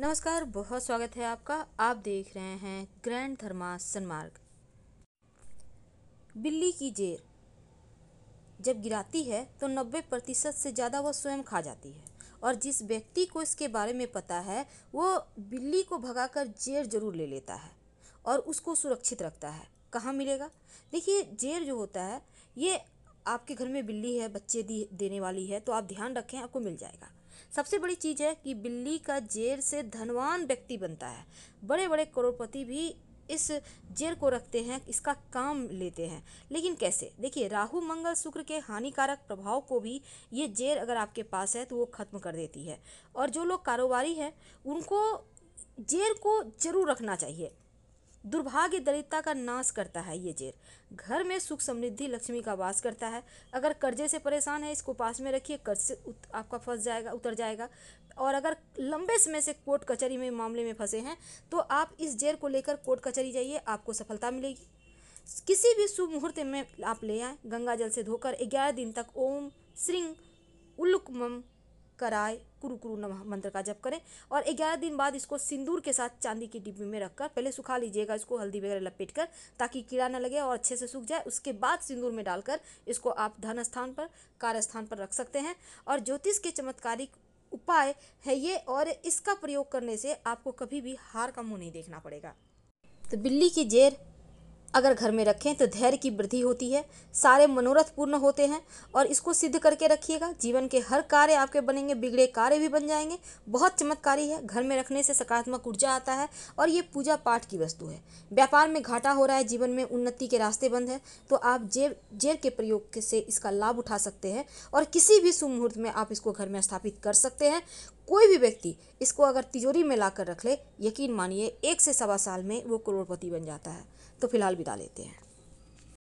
नमस्कार बहुत स्वागत है आपका आप देख रहे हैं ग्रैंड धर्मा सनमार्ग बिल्ली की जेर जब गिराती है तो 90 प्रतिशत से ज़्यादा वह स्वयं खा जाती है और जिस व्यक्ति को इसके बारे में पता है वो बिल्ली को भगाकर जेर जरूर ले लेता है और उसको सुरक्षित रखता है कहाँ मिलेगा देखिए जेर जो होता है ये आपके घर में बिल्ली है बच्चे दी देने वाली है तो आप ध्यान रखें आपको मिल जाएगा सबसे बड़ी चीज़ है कि बिल्ली का जेर से धनवान व्यक्ति बनता है बड़े बड़े करोड़पति भी इस जेर को रखते हैं इसका काम लेते हैं लेकिन कैसे देखिए राहु मंगल शुक्र के हानिकारक प्रभाव को भी ये जेर अगर आपके पास है तो वो ख़त्म कर देती है और जो लोग कारोबारी हैं उनको जेर को जरूर रखना चाहिए दुर्भाग्य दरिद्रता का नाश करता है ये जेर घर में सुख समृद्धि लक्ष्मी का वास करता है अगर कर्जे से परेशान है इसको पास में रखिए कर्ज से उत, आपका फंस जाएगा उतर जाएगा और अगर लंबे समय से कोर्ट कचहरी में मामले में फंसे हैं तो आप इस जेर को लेकर कोर्ट कचहरी जाइए आपको सफलता मिलेगी किसी भी शुभ मुहूर्त में आप ले आए गंगा जल से धोकर ग्यारह दिन तक ओम श्रृंग उल्लुकम कराए कुरु कुरु नम मंत्र का जप करें और 11 दिन बाद इसको सिंदूर के साथ चांदी की डिब्बी में रखकर पहले सुखा लीजिएगा इसको हल्दी वगैरह लपेट कर ताकि कीड़ा न लगे और अच्छे से सूख जाए उसके बाद सिंदूर में डालकर इसको आप धन स्थान पर कार्य स्थान पर रख सकते हैं और ज्योतिष के चमत्कारिक उपाय है ये और इसका प्रयोग करने से आपको कभी भी हार का मुँह नहीं देखना पड़ेगा तो बिल्ली की जेर अगर घर में रखें तो धैर्य की वृद्धि होती है सारे मनोरथ पूर्ण होते हैं और इसको सिद्ध करके रखिएगा जीवन के हर कार्य आपके बनेंगे बिगड़े कार्य भी बन जाएंगे बहुत चमत्कारी है घर में रखने से सकारात्मक ऊर्जा आता है और ये पूजा पाठ की वस्तु है व्यापार में घाटा हो रहा है जीवन में उन्नति के रास्ते बंद है तो आप जेब जेर के प्रयोग से इसका लाभ उठा सकते हैं और किसी भी सुमुहूर्त में आप इसको घर में स्थापित कर सकते हैं कोई भी व्यक्ति इसको अगर तिजोरी में ला कर रख ले यकीन मानिए एक से सवा साल में वो करोड़पति बन जाता है तो फिलहाल विदा लेते हैं